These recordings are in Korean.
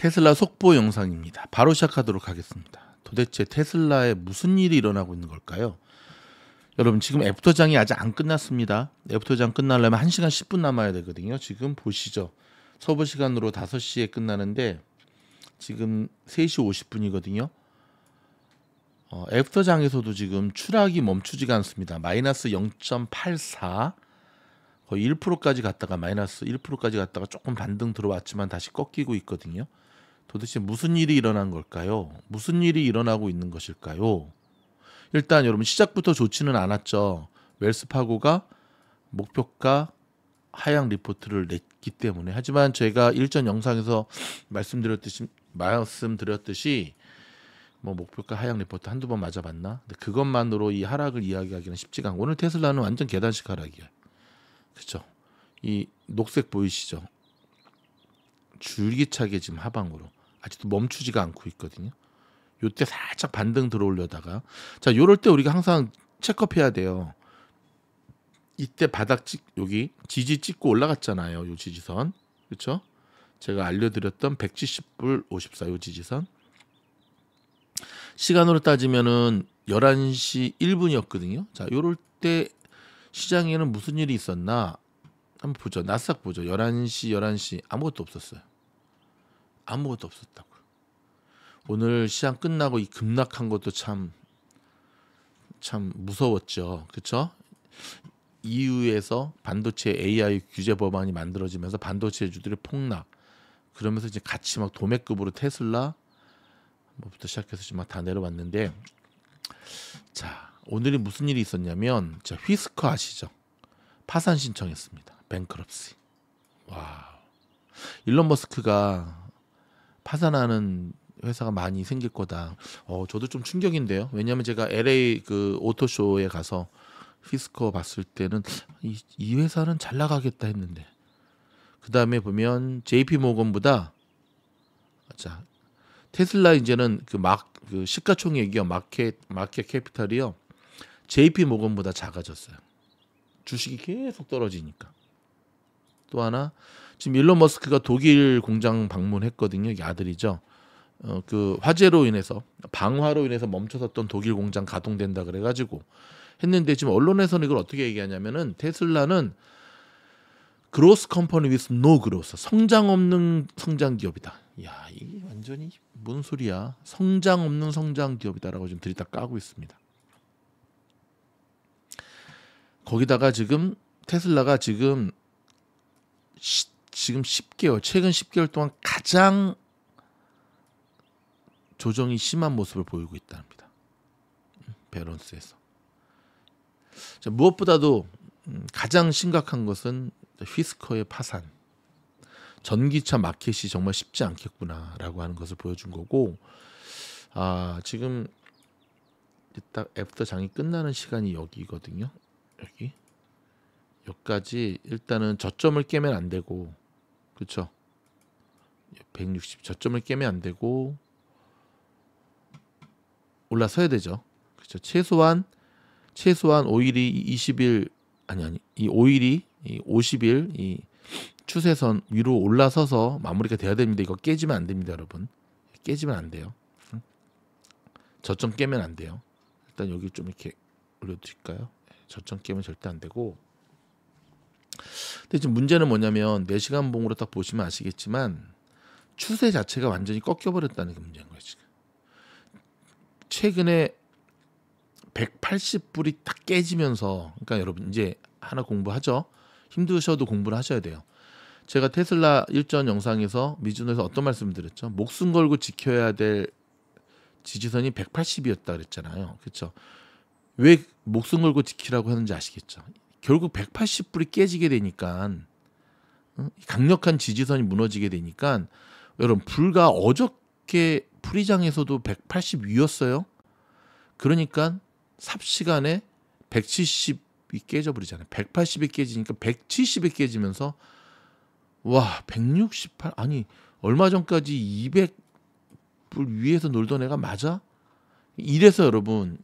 테슬라 속보 영상입니다. 바로 시작하도록 하겠습니다. 도대체 테슬라에 무슨 일이 일어나고 있는 걸까요? 여러분 지금 애프터장이 아직 안 끝났습니다. 애프터장 끝나려면 1시간 10분 남아야 되거든요. 지금 보시죠. 서부 시간으로 5시에 끝나는데 지금 3시 50분이거든요. 어, 애프터장에서도 지금 추락이 멈추지가 않습니다. 마이너스 0.84 거의 1%까지 갔다가 마이너스 1%까지 갔다가 조금 반등 들어왔지만 다시 꺾이고 있거든요. 도대체 무슨 일이 일어난 걸까요? 무슨 일이 일어나고 있는 것일까요? 일단 여러분 시작부터 좋지는 않았죠. 웰스파고가 목표가 하향 리포트를 냈기 때문에 하지만 제가 일전 영상에서 말씀드렸듯이 말씀드렸듯이 뭐 목표가 하향 리포트 한두 번 맞아봤나? 근데 그것만으로 이 하락을 이야기하기는 쉽지가 않고 오늘 테슬라는 완전 계단식 하락이에요. 그렇죠? 이 녹색 보이시죠? 줄기차게 지금 하방으로 아직도 멈추지가 않고 있거든요. 요때 살짝 반등 들어올려다가 자 요럴 때 우리가 항상 체크해야 업 돼요. 이때 바닥 찍 여기 지지 찍고 올라갔잖아요. 요 지지선 그렇죠? 제가 알려드렸던 170불 54요 지지선 시간으로 따지면은 11시 1분이었거든요. 자 요럴 때 시장에는 무슨 일이 있었나 한번 보죠. 나싹 보죠. 11시 11시 아무것도 없었어요. 아무것도 없었다고 오늘 시장 끝나고 이 급락한 것도 참 참 무서웠죠. 그렇죠? EU에서 반도체 AI 규제 법안이 만들어지면서 반도체 주들의 폭락 그러면서 이제 같이 막 도매급으로 테슬라 부터 시작해서 지금 막다 내려왔는데 자 오늘이 무슨 일이 있었냐면 자 휘스커 아시죠? 파산 신청했습니다. 뱅크럽시. 와 일론 머스크가 파산하는 회사가 많이 생길 거다. 어, 저도 좀 충격인데요. 왜냐하면 제가 LA 그 오토쇼에 가서 피스코 봤을 때는 이, 이 회사는 잘 나가겠다 했는데 그 다음에 보면 JP 모건보다 자 테슬라 이제는 그 막 그 시가총액이요 마켓 마켓 캐피탈이요 JP 모건보다 작아졌어요. 주식이 계속 떨어지니까 또 하나 지금 일론 머스크가 독일 공장 방문했거든요. 이게 아들이죠. 어, 그 화재로 인해서 방화로 인해서 멈춰섰던 독일 공장 가동된다 그래가지고 했는데 지금 언론에서는 이걸 어떻게 얘기하냐면은 테슬라는 그로스 컴퍼니 위스 노 그로스 성장 없는 성장 기업이다. 야 이게 완전히 뭔 소리야? 성장 없는 성장 기업이다라고 지금 들이다 까고 있습니다. 거기다가 지금 테슬라가 지금 시, 지금 10개월 최근 10개월 동안 가장 조정이 심한 모습을 보이고 있답니다. 음, 밸런스에서. 자, 무엇보다도 음, 가장 심각한 것은 휘스커의 파산. 전기차 마켓이 정말 쉽지 않겠구나라고 하는 것을 보여준 거고 아, 지금 딱 애프터 장이 끝나는 시간이 여기거든요. 여기. 여기까지 일단은 저점을 깨면 안 되고 그렇죠. 160 저점을 깨면 안 되고 올라서야 되죠. 그렇죠. 최소한 최소한 5일이 20일 아니 아니 이 5일이 이 50일 이 추세선 위로 올라서서 마무리가 돼야 됩니다. 이거 깨지면 안 됩니다, 여러분. 깨지면 안 돼요. 저점 깨면 안 돼요. 일단 여기 좀 이렇게 올려드릴까요? 네, 저점 깨면 절대 안 되고 근데 지금 문제는 뭐냐면 4시간 봉으로 딱 보시면 아시겠지만 추세 자체가 완전히 꺾여버렸다는 게 문제인 거예요 지금. 최근에 180불이 딱 깨지면서 그러니까 여러분 이제 하나 공부하죠. 힘드셔도 공부를 하셔야 돼요. 제가 테슬라 일전 영상에서 미주노에서 어떤 말씀을 드렸죠? 목숨 걸고 지켜야 될 지지선이 180이었다 그랬잖아요. 그렇죠? 왜 목숨 걸고 지키라고 하는지 아시겠죠? 결국 180불이 깨지게 되니까 강력한 지지선이 무너지게 되니까 여러분 불과 어저께 프리장에서도 180 위였어요. 그러니까 삽시간에 170이 깨져버리잖아요. 180이 깨지니까 170이 깨지면서 와 168 아니 얼마 전까지 200불 위에서 놀던 애가 맞아? 이래서 여러분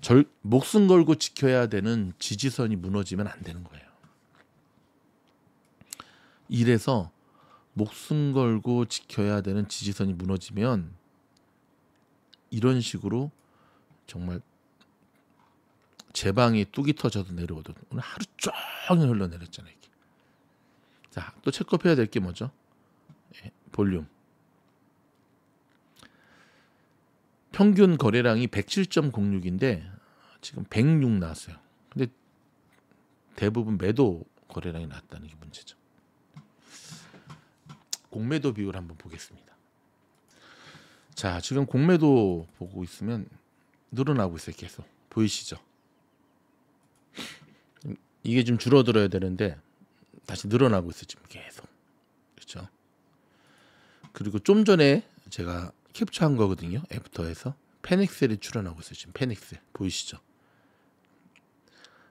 절, 목숨 걸고 지켜야 되는 지지선이 무너지면 안 되는 거예요. 이래서 목숨 걸고 지켜야 되는 지지선이 무너지면 이런 식으로 정말 제방이 뚝이 터져도 내려오듯 오늘 하루 종일 흘러내렸잖아요. 자, 또 체크해야 업될게 뭐죠? 예, 볼륨. 평균 거래량이 107.06인데 지금 106 나왔어요. 근데 대부분 매도 거래량이 났다는게 문제죠. 공매도 비율 한번 보겠습니다. 자, 지금 공매도 보고 있으면 늘어나고 있어요, 계속. 보이시죠? 이게 좀 줄어들어야 되는데 다시 늘어나고 있어요, 지금 계속. 그렇죠? 그리고 좀 전에 제가 캡처한 거거든요. 애프터에서 페닉셀이 출연하고 있어요. 지금 페닉셀 보이시죠?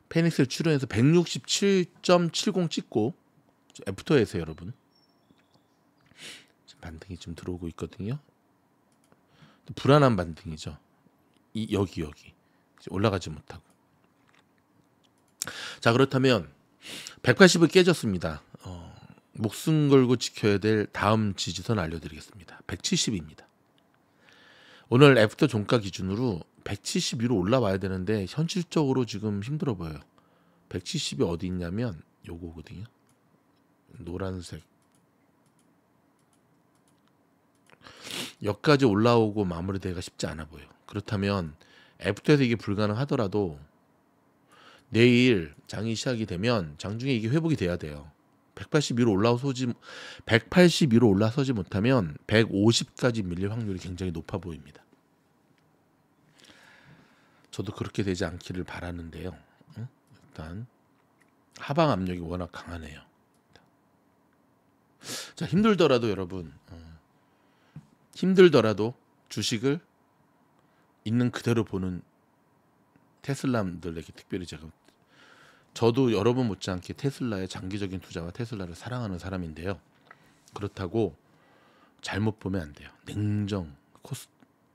페닉셀 출연해서 167.70 찍고 애프터에서 여러분 반등이 좀 들어오고 있거든요. 불안한 반등이죠. 이 여기 여기 올라가지 못하고 자 그렇다면 180을 깨졌습니다. 어, 목숨 걸고 지켜야 될 다음 지지선 알려드리겠습니다. 170입니다. 오늘 애프터 종가 기준으로 170위로 올라와야 되는데 현실적으로 지금 힘들어 보여요. 170이 어디 있냐면 요거거든요. 노란색 여기까지 올라오고 마무리되기가 쉽지 않아 보여. 그렇다면 애프터에서 이게 불가능하더라도 내일 장이 시작이 되면 장중에 이게 회복이 돼야 돼요. 181로 올라서지 181로 올라서지 못하면 150까지 밀릴 확률이 굉장히 높아 보입니다. 저도 그렇게 되지 않기를 바라는데요. 일단 하방 압력이 워낙 강하네요. 자 힘들더라도 여러분 어, 힘들더라도 주식을 있는 그대로 보는 테슬람들에게 특별히 제가 저도 여러분 못지않게 테슬라의 장기적인 투자와 테슬라를 사랑하는 사람인데요. 그렇다고 잘못 보면 안 돼요. 냉정 코스,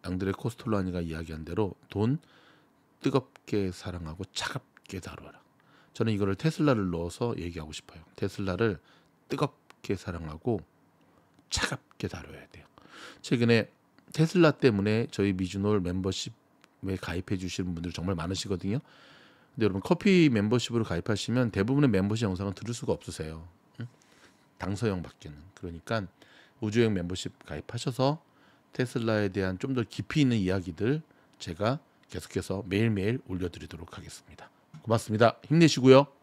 양들의 코스톨라니가 이야기한 대로 돈 뜨겁게 사랑하고 차갑게 다루어라. 저는 이거를 테슬라를 넣어서 얘기하고 싶어요. 테슬라를 뜨겁게 사랑하고 차갑게 다뤄야 돼요. 최근에 테슬라 때문에 저희 미주놀 멤버십에 가입해 주시는 분들 정말 많으시거든요. 근데 여러분 커피 멤버십으로 가입하시면 대부분의 멤버십 영상은 들을 수가 없으세요. 당서형 밖에는. 그러니까 우주여행 멤버십 가입하셔서 테슬라에 대한 좀 더 깊이 있는 이야기들 제가 계속해서 매일매일 올려드리도록 하겠습니다. 고맙습니다. 힘내시고요.